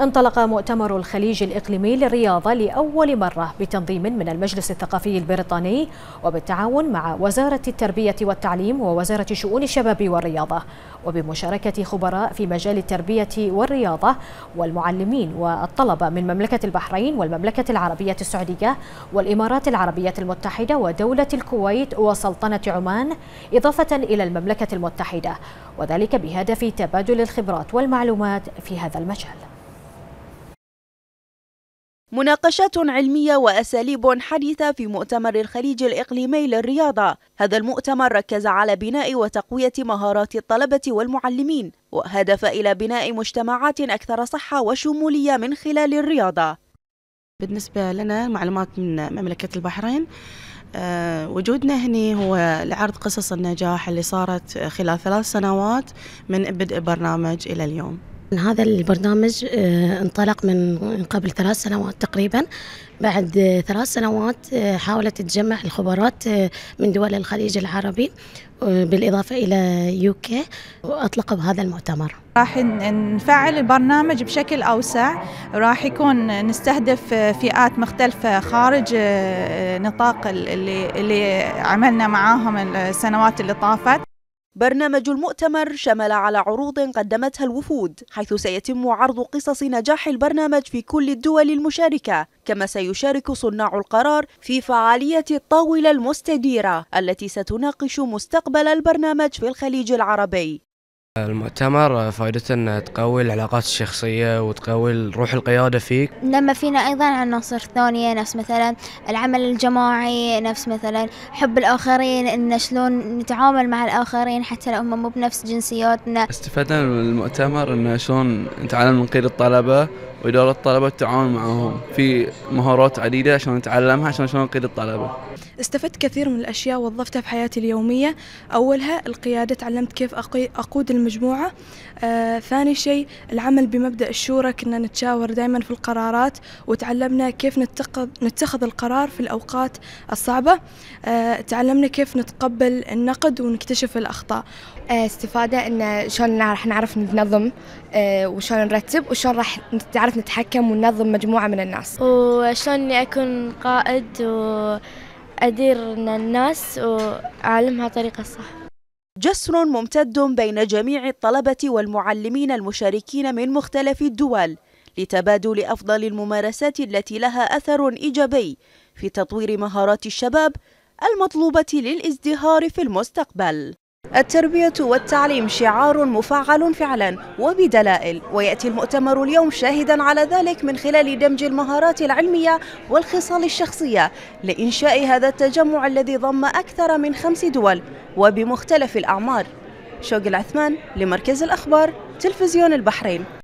انطلق مؤتمر الخليج الإقليمي للرياضة لأول مرة بتنظيم من المجلس الثقافي البريطاني وبالتعاون مع وزارة التربية والتعليم ووزارة شؤون الشباب والرياضة وبمشاركة خبراء في مجال التربية والرياضة والمعلمين والطلبة من مملكة البحرين والمملكة العربية السعودية والإمارات العربية المتحدة ودولة الكويت وسلطنة عمان إضافة إلى المملكة المتحدة وذلك بهدف تبادل الخبرات والمعلومات في هذا المجال مناقشات علمية وأساليب حديثة في مؤتمر الخليج الإقليمي للرياضة هذا المؤتمر ركز على بناء وتقوية مهارات الطلبة والمعلمين وهدف إلى بناء مجتمعات أكثر صحة وشمولية من خلال الرياضة بالنسبة لنا معلومات من مملكة البحرين آه، وجودنا هنا هو لعرض قصص النجاح اللي صارت خلال ثلاث سنوات من بدء برنامج إلى اليوم هذا البرنامج آه، انطلق من قبل ثلاث سنوات تقريبا بعد ثلاث سنوات آه، حاولت تجمع الخبرات آه، من دول الخليج العربي بالإضافة إلى يوكي وأطلقوا هذا المؤتمر راح نفعل البرنامج بشكل أوسع راح يكون نستهدف فئات مختلفة خارج نطاق اللي, اللي عملنا معاهم السنوات اللي طافت برنامج المؤتمر شمل على عروض قدمتها الوفود حيث سيتم عرض قصص نجاح البرنامج في كل الدول المشاركة كما سيشارك صناع القرار في فعالية الطاولة المستديرة التي ستناقش مستقبل البرنامج في الخليج العربي المؤتمر آه، فائدته أن تقوي العلاقات الشخصيه وتقوي روح القياده فيك لما فينا ايضا عناصر ثانيه نفس مثلا العمل الجماعي نفس مثلا حب الاخرين ان شلون نتعامل مع الاخرين حتى لو هم مو بنفس جنسياتنا استفدنا من المؤتمر ان شلون نتعلم من قيد الطلبه واداره الطلبه التعاون معهم في مهارات عديده عشان نتعلمها عشان شلون نقيد الطلبه استفدت كثير من الاشياء وظفتها في حياتي اليوميه اولها القياده تعلمت كيف اقود الم... المجموعة آه ثاني شيء العمل بمبدأ الشورى كنا نتشاور دائما في القرارات وتعلمنا كيف نتخذ, نتخذ القرار في الأوقات الصعبة آه تعلمنا كيف نتقبل النقد ونكتشف الأخطاء آه، استفادة إن شلون راح نعرف ننظم آه، وشلون نرتب وشلون راح نعرف نتحكم وننظم مجموعة من الناس وشلون إني أكون قائد وأدير الناس وأعلمها طريقة صح جسر ممتد بين جميع الطلبة والمعلمين المشاركين من مختلف الدول لتبادل أفضل الممارسات التي لها أثر إيجابي في تطوير مهارات الشباب المطلوبة للازدهار في المستقبل التربية والتعليم شعار مفعل فعلا وبدلائل ويأتي المؤتمر اليوم شاهدا على ذلك من خلال دمج المهارات العلمية والخصال الشخصية لإنشاء هذا التجمع الذي ضم أكثر من خمس دول وبمختلف الأعمار شوق العثمان لمركز الأخبار تلفزيون البحرين